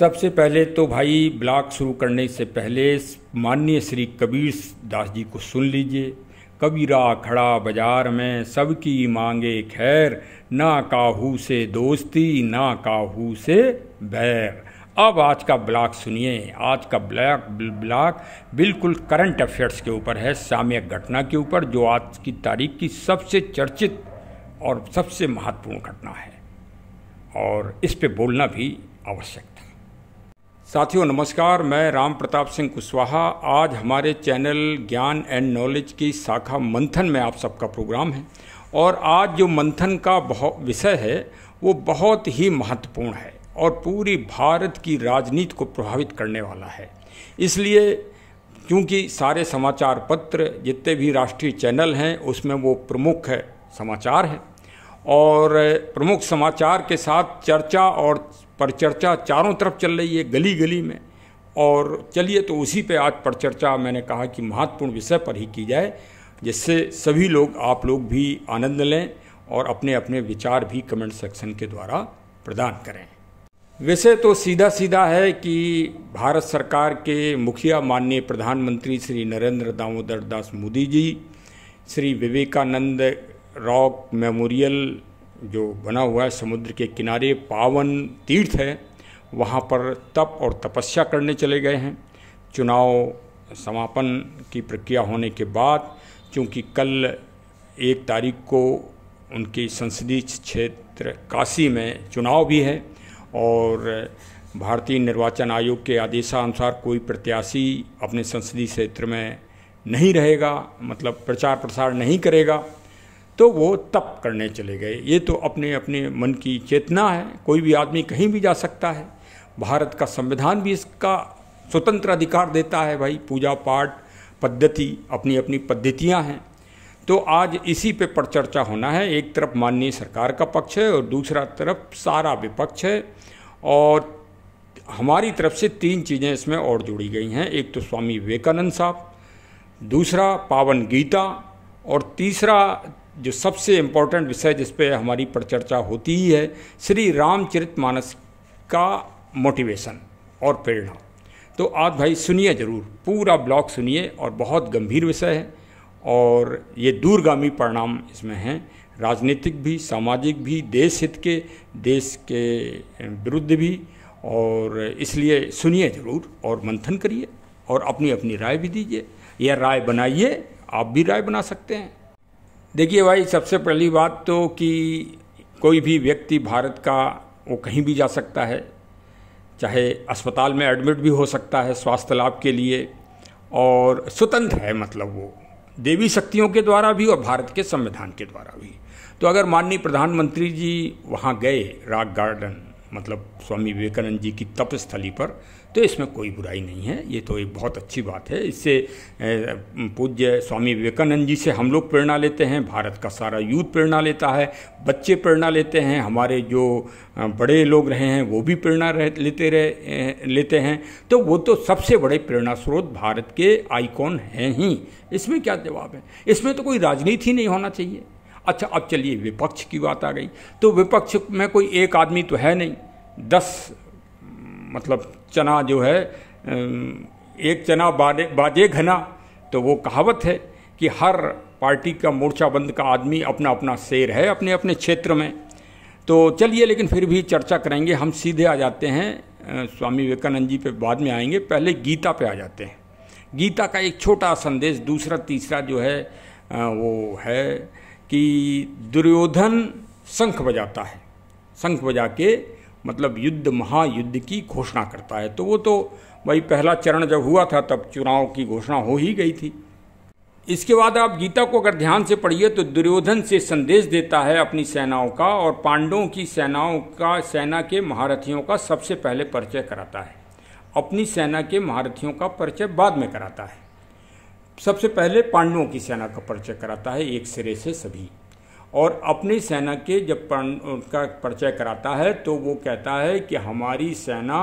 सबसे पहले तो भाई ब्लॉग शुरू करने से पहले माननीय श्री कबीर दास जी को सुन लीजिए कबीरा खड़ा बाजार में सबकी मांगे खैर ना काहू से दोस्ती ना काहू से बैर अब आज का ब्लॉग सुनिए आज का ब्लॉग ब्लॉग बिल्कुल करंट अफेयर्स के ऊपर है साम्य घटना के ऊपर जो आज की तारीख की सबसे चर्चित और सबसे महत्वपूर्ण घटना है और इस पे बोलना भी आवश्यक साथियों नमस्कार मैं राम प्रताप सिंह कुशवाहा आज हमारे चैनल ज्ञान एंड नॉलेज की शाखा मंथन में आप सबका प्रोग्राम है और आज जो मंथन का विषय है वो बहुत ही महत्वपूर्ण है और पूरी भारत की राजनीति को प्रभावित करने वाला है इसलिए क्योंकि सारे समाचार पत्र जितने भी राष्ट्रीय चैनल हैं उसमें वो प्रमुख है, समाचार है और प्रमुख समाचार के साथ चर्चा और पर चर्चा चारों तरफ चल रही है गली गली में और चलिए तो उसी पे आज पर चर्चा मैंने कहा कि महत्वपूर्ण विषय पर ही की जाए जिससे सभी लोग आप लोग भी आनंद लें और अपने अपने विचार भी कमेंट सेक्शन के द्वारा प्रदान करें वैसे तो सीधा सीधा है कि भारत सरकार के मुखिया माननीय प्रधानमंत्री श्री नरेंद्र दामोदर दास मोदी जी श्री विवेकानंद रॉक मेमोरियल जो बना हुआ है समुद्र के किनारे पावन तीर्थ है वहाँ पर तप और तपस्या करने चले गए हैं चुनाव समापन की प्रक्रिया होने के बाद चूँकि कल एक तारीख को उनकी संसदीय क्षेत्र काशी में चुनाव भी है और भारतीय निर्वाचन आयोग के आदेशानुसार कोई प्रत्याशी अपने संसदीय क्षेत्र में नहीं रहेगा मतलब प्रचार प्रसार नहीं करेगा तो वो तप करने चले गए ये तो अपने अपने मन की चेतना है कोई भी आदमी कहीं भी जा सकता है भारत का संविधान भी इसका स्वतंत्र अधिकार देता है भाई पूजा पाठ पद्धति अपनी अपनी पद्धतियाँ हैं तो आज इसी पे पर चर्चा होना है एक तरफ माननीय सरकार का पक्ष है और दूसरा तरफ सारा विपक्ष है और हमारी तरफ से तीन चीज़ें इसमें और जुड़ी गई हैं एक तो स्वामी विवेकानंद साहब दूसरा पावन गीता और तीसरा जो सबसे इम्पोर्टेंट विषय जिस पे हमारी परिचर्चा होती ही है श्री रामचरित मानस का मोटिवेशन और प्रेरणा तो आज भाई सुनिए जरूर पूरा ब्लॉग सुनिए और बहुत गंभीर विषय है और ये दूरगामी परिणाम इसमें हैं राजनीतिक भी सामाजिक भी देश हित के देश के विरुद्ध भी और इसलिए सुनिए जरूर और मंथन करिए और अपनी अपनी राय भी दीजिए या राय बनाइए आप भी राय बना सकते हैं देखिए भाई सबसे पहली बात तो कि कोई भी व्यक्ति भारत का वो कहीं भी जा सकता है चाहे अस्पताल में एडमिट भी हो सकता है स्वास्थ्य लाभ के लिए और स्वतंत्र है मतलब वो देवी शक्तियों के द्वारा भी और भारत के संविधान के द्वारा भी तो अगर माननीय प्रधानमंत्री जी वहाँ गए राग गार्डन मतलब स्वामी विवेकानंद जी की तपस्थली पर तो इसमें कोई बुराई नहीं है ये तो एक बहुत अच्छी बात है इससे पूज्य स्वामी विवेकानंद जी से हम लोग प्रेरणा लेते हैं भारत का सारा यूथ प्रेरणा लेता है बच्चे प्रेरणा लेते हैं हमारे जो बड़े लोग रहे हैं वो भी प्रेरणा लेते रहे लेते हैं तो वो तो सबसे बड़े प्रेरणा स्रोत भारत के आइकॉन हैं ही इसमें क्या जवाब है इसमें तो कोई राजनीति नहीं होना चाहिए अच्छा अब चलिए विपक्ष की बात आ गई तो विपक्ष में कोई एक आदमी तो है नहीं दस मतलब चना जो है एक चना बाजे बाजे घना तो वो कहावत है कि हर पार्टी का मोर्चाबंद का आदमी अपना अपना शेर है अपने अपने क्षेत्र में तो चलिए लेकिन फिर भी चर्चा करेंगे हम सीधे आ जाते हैं स्वामी विवेकानंद जी पे बाद में आएंगे पहले गीता पे आ जाते हैं गीता का एक छोटा संदेश दूसरा तीसरा जो है वो है कि दुर्योधन शंख बजाता है शंख बजा के मतलब युद्ध महायुद्ध की घोषणा करता है तो वो तो भाई पहला चरण जब हुआ था तब चुनाव की घोषणा हो ही गई थी इसके बाद आप गीता को अगर ध्यान से पढ़िए तो दुर्योधन से संदेश देता है अपनी सेनाओं का और पांडवों की सेनाओं का सेना के महारथियों का सबसे पहले परिचय कराता है अपनी सेना के महारथियों का परिचय बाद में कराता है सबसे पहले पांडवों की सेना का परिचय कराता है एक सिरे से सभी और अपनी सेना के जब उनका परिचय कराता है तो वो कहता है कि हमारी सेना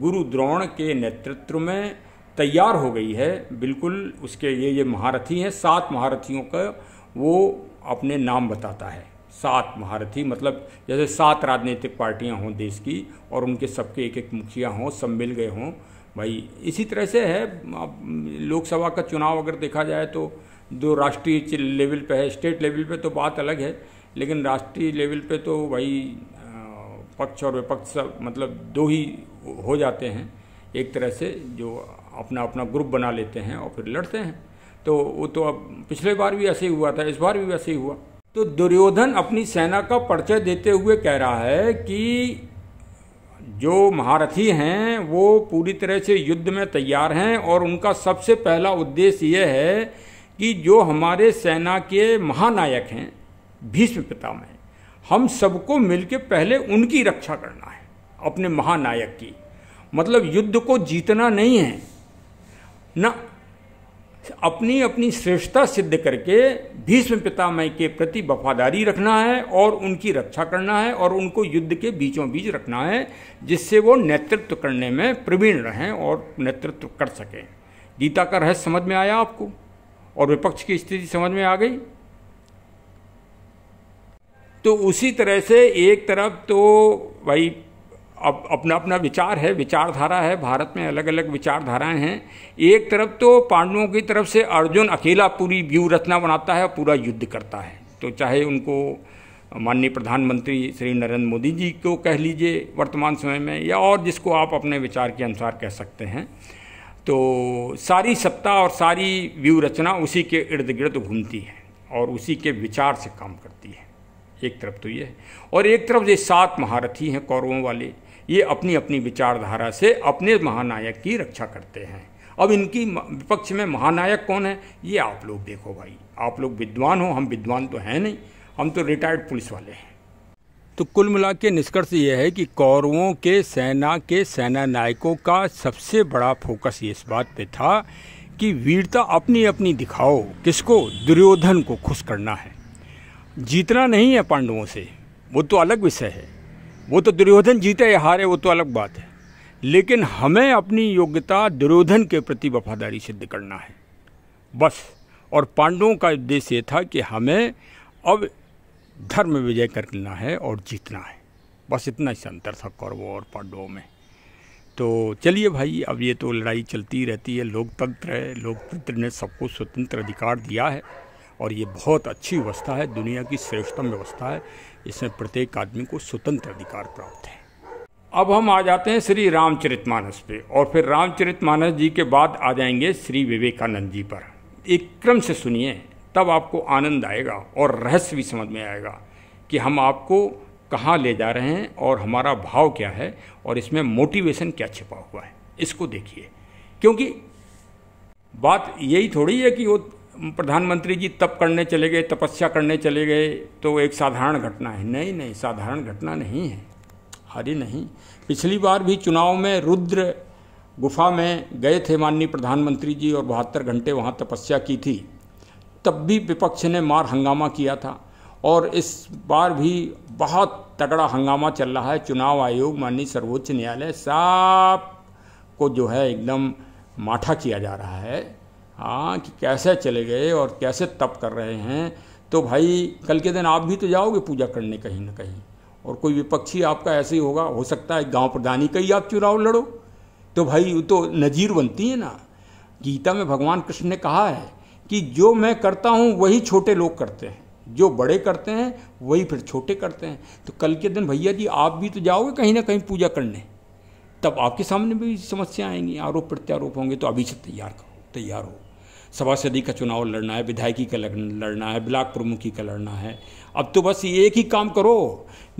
गुरु द्रोण के नेतृत्व में तैयार हो गई है बिल्कुल उसके ये ये महारथी हैं सात महारथियों का वो अपने नाम बताता है सात महारथी मतलब जैसे सात राजनीतिक पार्टियां हों देश की और उनके सबके एक एक मुखिया हों सब मिल गए हों भाई इसी तरह से है लोकसभा का चुनाव अगर देखा जाए तो जो राष्ट्रीय लेवल पे है स्टेट लेवल पे तो बात अलग है लेकिन राष्ट्रीय लेवल पे तो भाई पक्ष और विपक्ष सब मतलब दो ही हो जाते हैं एक तरह से जो अपना अपना ग्रुप बना लेते हैं और फिर लड़ते हैं तो वो तो अब पिछले बार भी ऐसे ही हुआ था इस बार भी वैसे ही हुआ तो दुर्योधन अपनी सेना का परिचय देते हुए कह रहा है कि जो महारथी हैं वो पूरी तरह से युद्ध में तैयार हैं और उनका सबसे पहला उद्देश्य यह है कि जो हमारे सेना के महानायक हैं भीष्म पितामह हम सबको मिलकर पहले उनकी रक्षा करना है अपने महानायक की मतलब युद्ध को जीतना नहीं है न अपनी अपनी श्रेष्ठता सिद्ध करके भीष्म पितामह के प्रति वफादारी रखना है और उनकी रक्षा करना है और उनको युद्ध के बीचों बीच रखना है जिससे वो नेतृत्व करने में प्रवीण रहें और नेतृत्व कर सकें गीता का रहस्य समझ में आया आपको और विपक्ष की स्थिति समझ में आ गई तो उसी तरह से एक तरफ तो भाई अप, अपना अपना विचार है विचारधारा है भारत में अलग अलग विचारधाराएं हैं एक तरफ तो पांडवों की तरफ से अर्जुन अकेला पूरी व्यू रचना बनाता है और पूरा युद्ध करता है तो चाहे उनको माननीय प्रधानमंत्री श्री नरेंद्र मोदी जी को कह लीजिए वर्तमान समय में या और जिसको आप अपने विचार के अनुसार कह सकते हैं तो सारी सत्ता और सारी व्यू रचना उसी के इर्द गिर्द घूमती है और उसी के विचार से काम करती है एक तरफ तो ये है और एक तरफ ये सात महारथी हैं कौरवों वाले ये अपनी अपनी विचारधारा से अपने महानायक की रक्षा करते हैं अब इनकी विपक्ष में महानायक कौन है ये आप लोग देखो भाई आप लोग विद्वान हो हम विद्वान तो हैं नहीं हम तो रिटायर्ड पुलिस वाले हैं तो कुल मिला के निष्कर्ष ये है कि कौरवों के सेना के सेना नायकों का सबसे बड़ा फोकस इस बात पे था कि वीरता अपनी अपनी दिखाओ किसको दुर्योधन को खुश करना है जीतना नहीं है पांडवों से वो तो अलग विषय है वो तो दुर्योधन जीते या हारे वो तो अलग बात है लेकिन हमें अपनी योग्यता दुर्योधन के प्रति वफादारी सिद्ध करना है बस और पांडवों का उद्देश्य था कि हमें अब धर्म विजय कर लेना है और जीतना है बस इतना ही अंतर था कौरवों और पांडवों में तो चलिए भाई अब ये तो लड़ाई चलती रहती है लोकतंत्र है लोकतंत्र ने सबको स्वतंत्र अधिकार दिया है और ये बहुत अच्छी व्यवस्था है दुनिया की श्रेष्ठतम व्यवस्था है इसमें प्रत्येक आदमी को स्वतंत्र अधिकार प्राप्त है अब हम आ जाते हैं श्री रामचरितमानस पे और फिर रामचरितमानस जी के बाद आ जाएंगे श्री विवेकानंद जी पर एक क्रम से सुनिए तब आपको आनंद आएगा और रहस्य भी समझ में आएगा कि हम आपको कहाँ ले जा रहे हैं और हमारा भाव क्या है और इसमें मोटिवेशन क्या छिपा हुआ है इसको देखिए क्योंकि बात यही थोड़ी है कि वो प्रधानमंत्री जी तप करने चले गए तपस्या करने चले गए तो एक साधारण घटना है नहीं नहीं साधारण घटना नहीं है हरी नहीं पिछली बार भी चुनाव में रुद्र गुफा में गए थे माननीय प्रधानमंत्री जी और बहत्तर घंटे वहाँ तपस्या की थी तब भी विपक्ष ने मार हंगामा किया था और इस बार भी बहुत तगड़ा हंगामा चल रहा है चुनाव आयोग माननीय सर्वोच्च न्यायालय साफ को जो है एकदम माठा किया जा रहा है हाँ कि कैसे चले गए और कैसे तप कर रहे हैं तो भाई कल के दिन आप भी तो जाओगे पूजा करने कहीं ना कहीं और कोई विपक्षी आपका ऐसे ही होगा हो सकता है गांव प्रधानी का ही आप चुनाव लड़ो तो भाई वो तो नज़ीर बनती है ना गीता में भगवान कृष्ण ने कहा है कि जो मैं करता हूँ वही छोटे लोग करते हैं जो बड़े करते हैं वही फिर छोटे करते हैं तो कल के दिन भैया जी आप भी तो जाओगे कहीं ना कहीं पूजा करने तब आपके सामने भी समस्याएं आएंगी आरोप प्रत्यारोप होंगे तो अभी से तैयार करो तैयार हो सभा सदी का चुनाव लड़ना है विधायकी का लड़ना है ब्लाक प्रमुखी का लड़ना है अब तो बस एक ही काम करो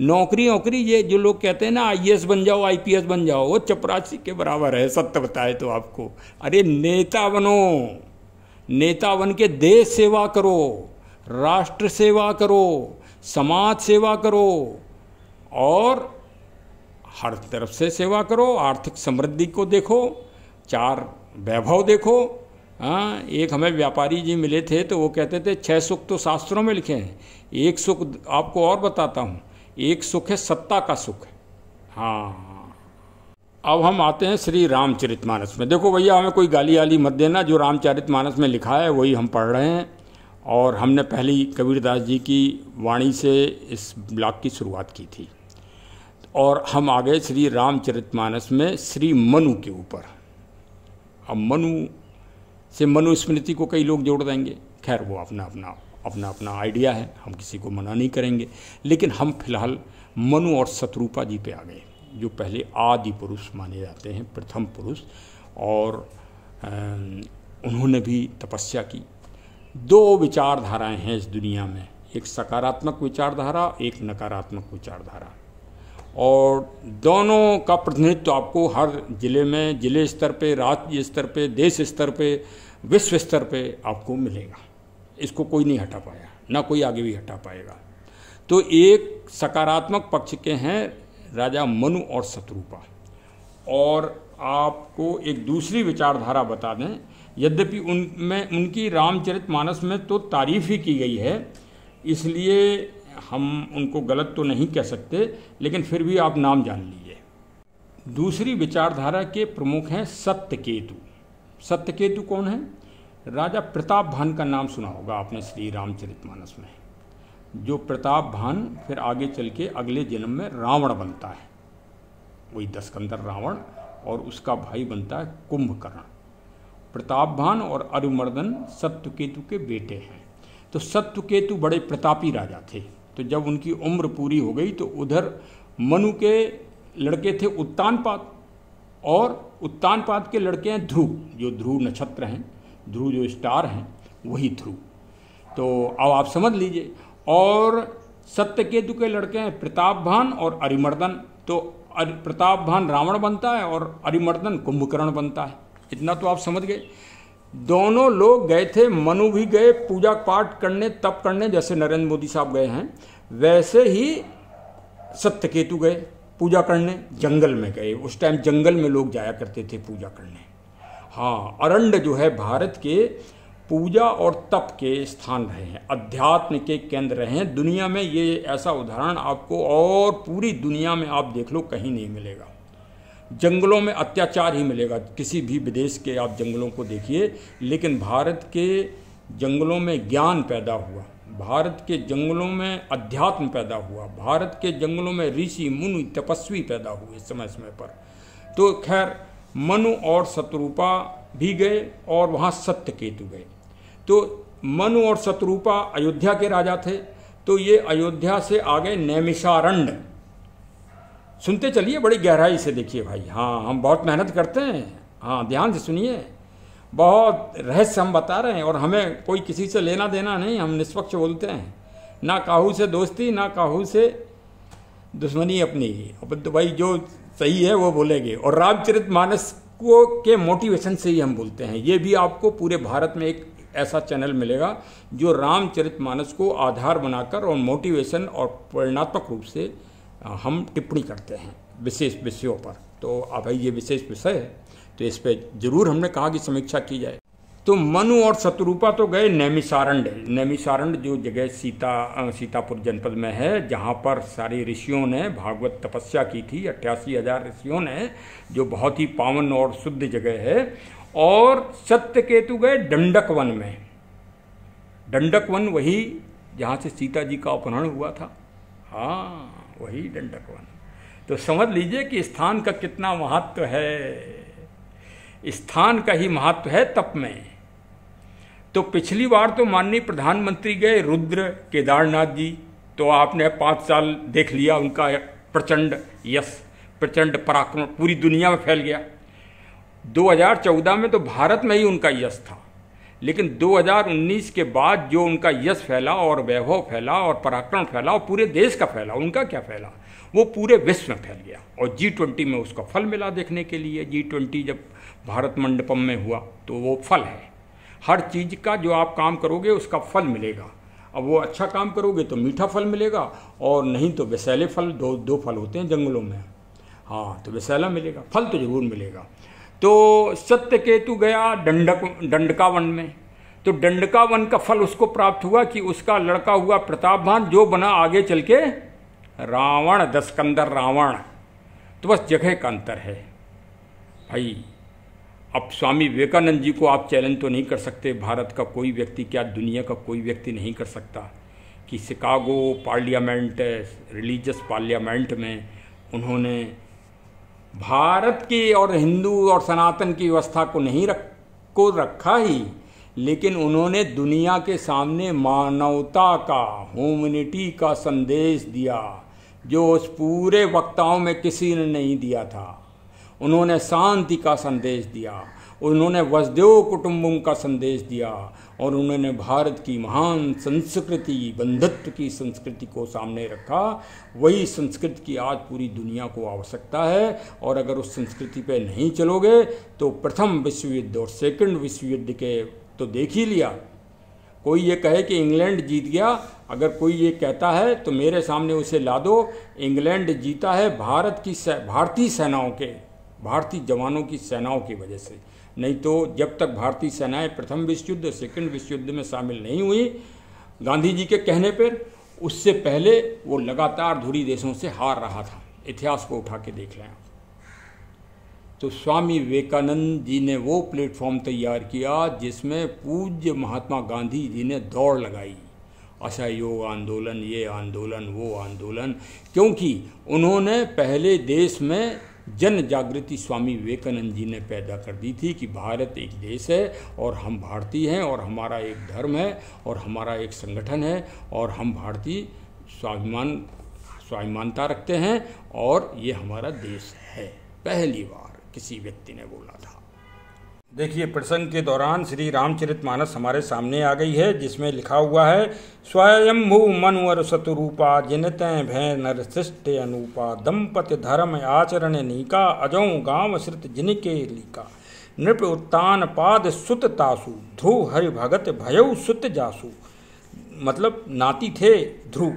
नौकरी नौकरी ये जो लोग कहते हैं ना आई बन जाओ आई बन जाओ वो चपरासी के बराबर है सत्य बताए तो आपको अरे नेता बनो नेता बन के देश सेवा करो राष्ट्र सेवा करो समाज सेवा करो और हर तरफ से सेवा करो आर्थिक समृद्धि को देखो चार वैभव देखो हाँ एक हमें व्यापारी जी मिले थे तो वो कहते थे छह सुख तो शास्त्रों में लिखे हैं एक सुख आपको और बताता हूँ एक सुख है सत्ता का सुख हाँ अब हम आते हैं श्री रामचरितमानस में देखो भैया हमें कोई गाली वाली मत देना जो रामचरितमानस में लिखा है वही हम पढ़ रहे हैं और हमने पहली कबीरदास जी की वाणी से इस ब्लॉग की शुरुआत की थी और हम आ गए श्री रामचरितमानस में श्री मनु के ऊपर अब मनु से मनु स्मृति को कई लोग जोड़ देंगे खैर वो अपना अपना अपना अपना आइडिया है हम किसी को मना नहीं करेंगे लेकिन हम फिलहाल मनु और शत्रुपा जी पे आ गए जो पहले आदि पुरुष माने जाते हैं प्रथम पुरुष और उन्होंने भी तपस्या की दो विचारधाराएं हैं इस दुनिया में एक सकारात्मक विचारधारा एक नकारात्मक विचारधारा और दोनों का प्रतिनिधित्व आपको हर ज़िले में ज़िले स्तर पे राज्य स्तर पे देश स्तर पे विश्व स्तर पे आपको मिलेगा इसको कोई नहीं हटा पाया ना कोई आगे भी हटा पाएगा तो एक सकारात्मक पक्ष के हैं राजा मनु और शत्रुपा और आपको एक दूसरी विचारधारा बता दें यद्यपि उनमें उनकी रामचरित मानस में तो तारीफ ही की गई है इसलिए हम उनको गलत तो नहीं कह सकते लेकिन फिर भी आप नाम जान लीजिए दूसरी विचारधारा के प्रमुख हैं सत्यकेतु सत्यकेतु कौन है राजा प्रताप भान का नाम सुना होगा आपने श्री रामचरित मानस में जो प्रताप भान फिर आगे चल के अगले जन्म में रावण बनता है वही दसकंदर रावण और उसका भाई बनता है कुंभकर्ण प्रताप भान और अरुमर्दन सत्यकेतु के बेटे हैं तो सत्यकेतु बड़े प्रतापी राजा थे तो जब उनकी उम्र पूरी हो गई तो उधर मनु के लड़के थे उत्तानपाद और उत्तानपाद के लड़के हैं ध्रुव जो ध्रुव नक्षत्र हैं ध्रुव जो स्टार हैं वही ध्रुव तो अब आप समझ लीजिए और सत्य केतु के लड़के हैं प्रतापभान और अरिमर्दन तो प्रताप भान रावण बनता है और अरिमर्दन कुंभकर्ण बनता है इतना तो आप समझ गए दोनों लोग गए थे मनु भी गए पूजा पाठ करने तप करने जैसे नरेंद्र मोदी साहब गए हैं वैसे ही सत्य केतु गए पूजा करने जंगल में गए उस टाइम जंगल में लोग जाया करते थे पूजा करने हाँ अरंड जो है भारत के पूजा और तप के स्थान रहे हैं अध्यात्म के केंद्र रहे हैं दुनिया में ये ऐसा उदाहरण आपको और पूरी दुनिया में आप देख लो कहीं नहीं मिलेगा जंगलों में अत्याचार ही मिलेगा किसी भी विदेश के आप जंगलों को देखिए लेकिन भारत के जंगलों में ज्ञान पैदा हुआ भारत के जंगलों में अध्यात्म पैदा हुआ भारत के जंगलों में ऋषि मुनि तपस्वी पैदा हुए समय समय पर तो खैर मनु और शत्रुपा भी गए और वहाँ सत्य केतु गए तो मनु और शत्रुपा अयोध्या के राजा थे तो ये अयोध्या से आगे नैमिषारण्य सुनते चलिए बड़ी गहराई से देखिए भाई हाँ हम बहुत मेहनत करते हैं हाँ ध्यान से सुनिए बहुत रहस्य हम बता रहे हैं और हमें कोई किसी से लेना देना नहीं हम निष्पक्ष बोलते हैं ना काहू से दोस्ती ना काहू से दुश्मनी अपनी अब तो भाई जो सही है वो बोलेंगे और रामचरित मानस को के मोटिवेशन से ही हम बोलते हैं ये भी आपको पूरे भारत में एक ऐसा चैनल मिलेगा जो रामचरित मानस को आधार बनाकर और मोटिवेशन और प्रेरणात्मक रूप से हम टिप्पणी करते हैं विशेष विषयों पर तो अब ये विशेष विषय है तो इस पर जरूर हमने कहा कि समीक्षा की जाए तो मनु और शत्रुपा तो गए नैमिसारण्ड नैमिसारण्ड जो जगह सीता सीतापुर जनपद में है जहाँ पर सारे ऋषियों ने भागवत तपस्या की थी अट्ठासी हजार ऋषियों ने जो बहुत ही पावन और शुद्ध जगह है और सत्य केतु गए दंडक वन में दंडक वन वही जहाँ से सीता जी का अपहरण हुआ था हाँ वही दंडक वन तो समझ लीजिए कि स्थान का कितना महत्व है स्थान का ही महत्व है तप में तो पिछली बार तो माननीय प्रधानमंत्री गए रुद्र केदारनाथ जी तो आपने पाँच साल देख लिया उनका प्रचंड यश प्रचंड पराक्रम पूरी दुनिया में फैल गया 2014 में तो भारत में ही उनका यश था लेकिन 2019 के बाद जो उनका यश फैला और वैभव फैला और पराक्रम फैला और पूरे देश का फैला उनका क्या फैला वो पूरे विश्व में फैल गया और जी ट्वेंटी में उसका फल मिला देखने के लिए जी ट्वेंटी जब भारत मंडपम में हुआ तो वो फल है हर चीज़ का जो आप काम करोगे उसका फल मिलेगा अब वो अच्छा काम करोगे तो मीठा फल मिलेगा और नहीं तो विसैले फल दो दो फल होते हैं जंगलों में हाँ तो विसैला मिलेगा फल तो ज़रूर मिलेगा तो सत्य केतु गया दंडक दंडकावन में तो दंडकावन का फल उसको प्राप्त हुआ कि उसका लड़का हुआ भान जो बना आगे चल के रावण दस्कंदर रावण तो बस जगह का अंतर है भाई अब स्वामी विवेकानंद जी को आप चैलेंज तो नहीं कर सकते भारत का कोई व्यक्ति क्या दुनिया का कोई व्यक्ति नहीं कर सकता कि शिकागो पार्लियामेंट रिलीजियस पार्लियामेंट में उन्होंने भारत की और हिंदू और सनातन की व्यवस्था को नहीं रख को रखा ही लेकिन उन्होंने दुनिया के सामने मानवता का ह्यूमनिटी का संदेश दिया जो उस पूरे वक्ताओं में किसी ने नहीं दिया था उन्होंने शांति का संदेश दिया उन्होंने वसुदेव कुटुम्बम का संदेश दिया और उन्होंने भारत की महान संस्कृति बंधुत्व की संस्कृति को सामने रखा वही संस्कृति की आज पूरी दुनिया को आवश्यकता है और अगर उस संस्कृति पे नहीं चलोगे तो प्रथम विश्व युद्ध और सेकंड विश्व युद्ध के तो देख ही लिया कोई ये कहे कि इंग्लैंड जीत गया अगर कोई ये कहता है तो मेरे सामने उसे ला दो इंग्लैंड जीता है भारत की भारतीय सेनाओं के भारतीय जवानों की सेनाओं की वजह से नहीं तो जब तक भारतीय सेनाएं प्रथम विश्व युद्ध सेकेंड विश्व युद्ध में शामिल नहीं हुई गांधी जी के कहने पर उससे पहले वो लगातार धुरी देशों से हार रहा था इतिहास को उठा के देख लें तो स्वामी विवेकानंद जी ने वो प्लेटफॉर्म तैयार किया जिसमें पूज्य महात्मा गांधी जी ने दौड़ लगाई असहयोग आंदोलन ये आंदोलन वो आंदोलन क्योंकि उन्होंने पहले देश में जन जागृति स्वामी विवेकानंद जी ने पैदा कर दी थी कि भारत एक देश है और हम भारतीय हैं और हमारा एक धर्म है और हमारा एक संगठन है और हम भारतीय स्वाभिमान स्वाभिमानता रखते हैं और ये हमारा देश है पहली बार किसी व्यक्ति ने बोला था देखिए प्रसंग के दौरान श्री रामचरित मानस हमारे सामने आ गई है जिसमें लिखा हुआ है स्वयंभू मनवर शतुरूपा जिनत भय नरशिष्ट अनूपा दंपत धर्म आचरण नीका अजौ गांव श्रित जिनके लीका नृप उत्तान पाद सुत तासु ध्रुव हरि भगत भयऊ सुत जासु मतलब नाती थे ध्रुव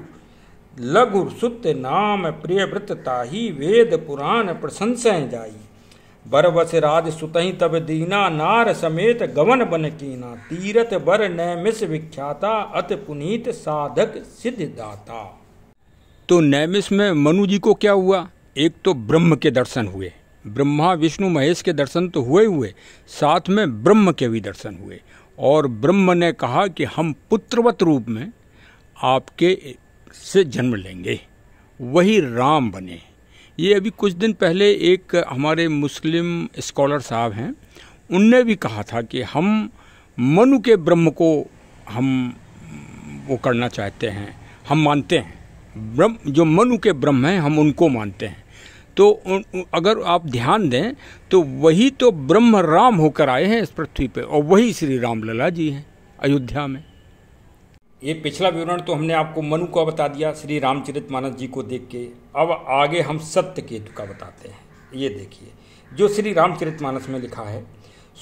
लघु सुत नाम प्रियव्रत ताही वेद पुराण प्रशंसाएं जाई बर बस राज सुतही तब दीना नार समेत गवन बन कीना तीरथ बर नैमिष विख्याता अत पुनीत साधक सिद्धदाता तो नैमिष में मनु जी को क्या हुआ एक तो ब्रह्म के दर्शन हुए ब्रह्मा विष्णु महेश के दर्शन तो हुए हुए साथ में ब्रह्म के भी दर्शन हुए और ब्रह्म ने कहा कि हम पुत्रवत रूप में आपके से जन्म लेंगे वही राम बने ये अभी कुछ दिन पहले एक हमारे मुस्लिम स्कॉलर साहब हैं उनने भी कहा था कि हम मनु के ब्रह्म को हम वो करना चाहते हैं हम मानते हैं ब्रह्म जो मनु के ब्रह्म हैं हम उनको मानते हैं तो अगर आप ध्यान दें तो वही तो ब्रह्म राम होकर आए हैं इस पृथ्वी पर और वही श्री राम लला जी हैं अयोध्या में ये पिछला विवरण तो हमने आपको मनु का बता दिया श्री रामचरित मानस जी को देख के अब आगे हम सत्य केतु का बताते हैं ये देखिए जो श्री रामचरित मानस में लिखा है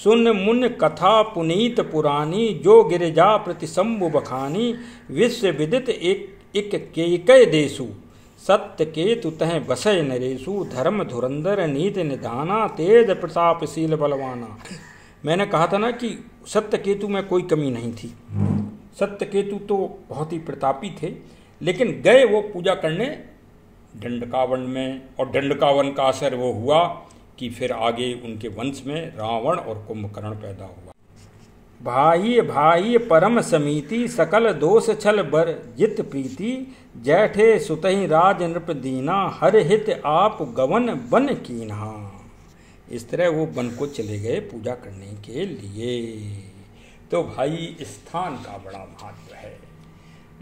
सुन मुन कथा पुनीत पुरानी जो गिरिजा प्रतिशंभु बखानी विश्व विदित एक एक केकय देशु सत्य केतु तह बसय नरेशु धर्म धुरंधर नीत निधाना तेज प्रतापशील बलवाना मैंने कहा था ना कि सत्य केतु में कोई कमी नहीं थी सत्यकेतु तो बहुत ही प्रतापी थे लेकिन गए वो पूजा करने दंडकावन में और दंडकावन का असर वो हुआ कि फिर आगे उनके वंश में रावण और कुंभकर्ण पैदा हुआ भाई भाई परम समिति सकल दोष छल बर जित प्रीति जैठे सुतही राज नृप दीना हर हित आप गवन बन कीन्हा इस तरह वो वन को चले गए पूजा करने के लिए तो भाई स्थान का बड़ा महत्व है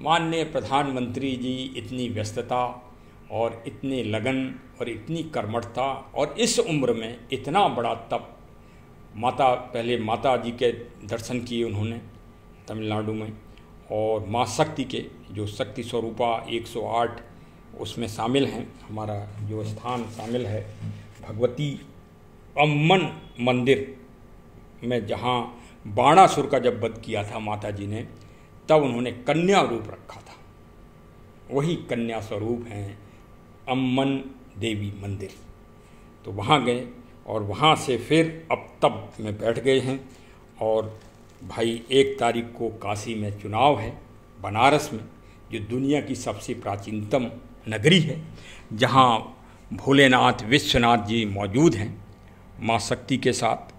माननीय प्रधानमंत्री जी इतनी व्यस्तता और इतने लगन और इतनी कर्मठता और इस उम्र में इतना बड़ा तप माता पहले माता जी के दर्शन किए उन्होंने तमिलनाडु में और माँ शक्ति के जो शक्ति स्वरूपा 108 उसमें शामिल हैं हमारा जो स्थान शामिल है भगवती अम्मन मंदिर में जहाँ बाणासुर का जब वध किया था माता जी ने तब उन्होंने कन्या रूप रखा था वही कन्या स्वरूप हैं अम्मन देवी मंदिर तो वहाँ गए और वहाँ से फिर अब तब में बैठ गए हैं और भाई एक तारीख को काशी में चुनाव है बनारस में जो दुनिया की सबसे प्राचीनतम नगरी है जहाँ भोलेनाथ विश्वनाथ जी मौजूद हैं माँ शक्ति के साथ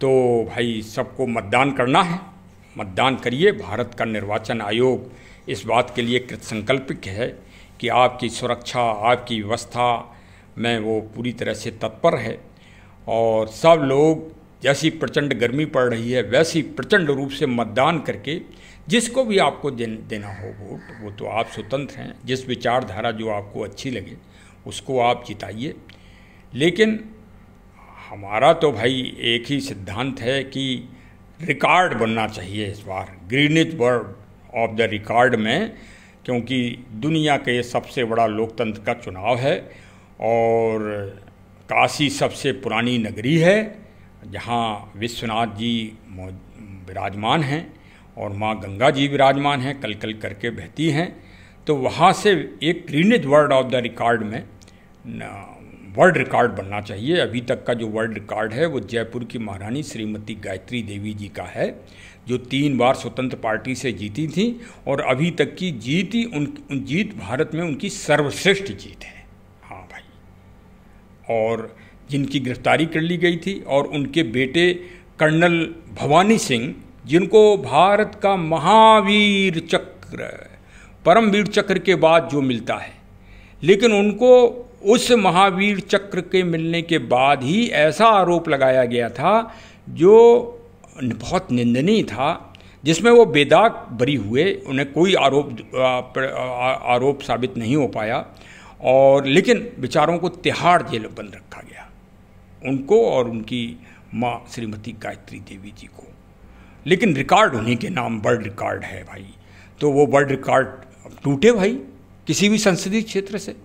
तो भाई सबको मतदान करना है मतदान करिए भारत का निर्वाचन आयोग इस बात के लिए कृतसंकल्पिक है कि आपकी सुरक्षा आपकी व्यवस्था में वो पूरी तरह से तत्पर है और सब लोग जैसी प्रचंड गर्मी पड़ रही है वैसी प्रचंड रूप से मतदान करके जिसको भी आपको देना हो वोट वो तो आप स्वतंत्र हैं जिस विचारधारा जो आपको अच्छी लगे उसको आप जिताइए लेकिन हमारा तो भाई एक ही सिद्धांत है कि रिकॉर्ड बनना चाहिए इस बार Guinness world of the record में क्योंकि दुनिया के सबसे बड़ा लोकतंत्र का चुनाव है और काशी सबसे पुरानी नगरी है जहाँ विश्वनाथ जी विराजमान हैं और माँ गंगा जी विराजमान हैं कल कल करके बहती हैं तो वहाँ से एक Guinness world of the record में वर्ल्ड रिकॉर्ड बनना चाहिए अभी तक का जो वर्ल्ड रिकॉर्ड है वो जयपुर की महारानी श्रीमती गायत्री देवी जी का है जो तीन बार स्वतंत्र पार्टी से जीती थी और अभी तक की जीत ही उन जीत भारत में उनकी सर्वश्रेष्ठ जीत है हाँ भाई और जिनकी गिरफ्तारी कर ली गई थी और उनके बेटे कर्नल भवानी सिंह जिनको भारत का महावीर चक्र परमवीर चक्र के बाद जो मिलता है लेकिन उनको उस महावीर चक्र के मिलने के बाद ही ऐसा आरोप लगाया गया था जो बहुत निंदनीय था जिसमें वो बेदाग बरी हुए उन्हें कोई आरोप आरोप साबित नहीं हो पाया और लेकिन विचारों को तिहाड़ जेल बंद रखा गया उनको और उनकी माँ श्रीमती गायत्री देवी जी को लेकिन रिकॉर्ड उन्हीं के नाम वर्ल्ड रिकॉर्ड है भाई तो वो वर्ल्ड रिकॉर्ड टूटे भाई किसी भी संसदीय क्षेत्र से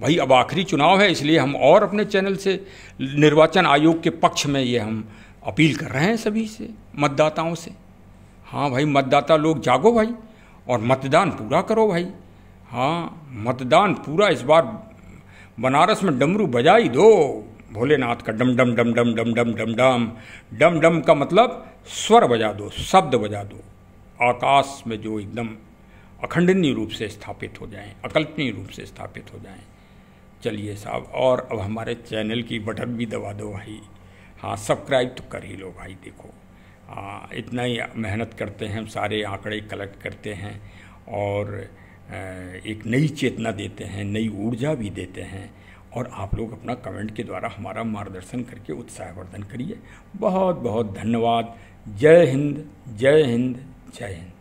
भाई अब आखिरी चुनाव है इसलिए हम और अपने चैनल से निर्वाचन आयोग के पक्ष में ये हम अपील कर रहे हैं सभी से मतदाताओं से हाँ भाई मतदाता लोग जागो भाई और मतदान पूरा करो भाई हाँ मतदान पूरा इस बार बनारस में डमरू बजाई दो भोलेनाथ का डम डम डम डम डम डम डम डम डम डम का मतलब स्वर बजा दो शब्द बजा दो आकाश में जो एकदम अखंडनीय रूप से स्थापित हो जाएं अकल्पनीय रूप से स्थापित हो जाएं चलिए साहब और अब हमारे चैनल की बटन भी दबा दो भाई हाँ सब्सक्राइब तो कर ही लो भाई देखो आ, हाँ, इतना ही मेहनत करते हैं हम सारे आंकड़े कलेक्ट करते हैं और एक नई चेतना देते हैं नई ऊर्जा भी देते हैं और आप लोग अपना कमेंट के द्वारा हमारा मार्गदर्शन करके उत्साहवर्धन करिए बहुत बहुत धन्यवाद जय हिंद जय हिंद जय हिंद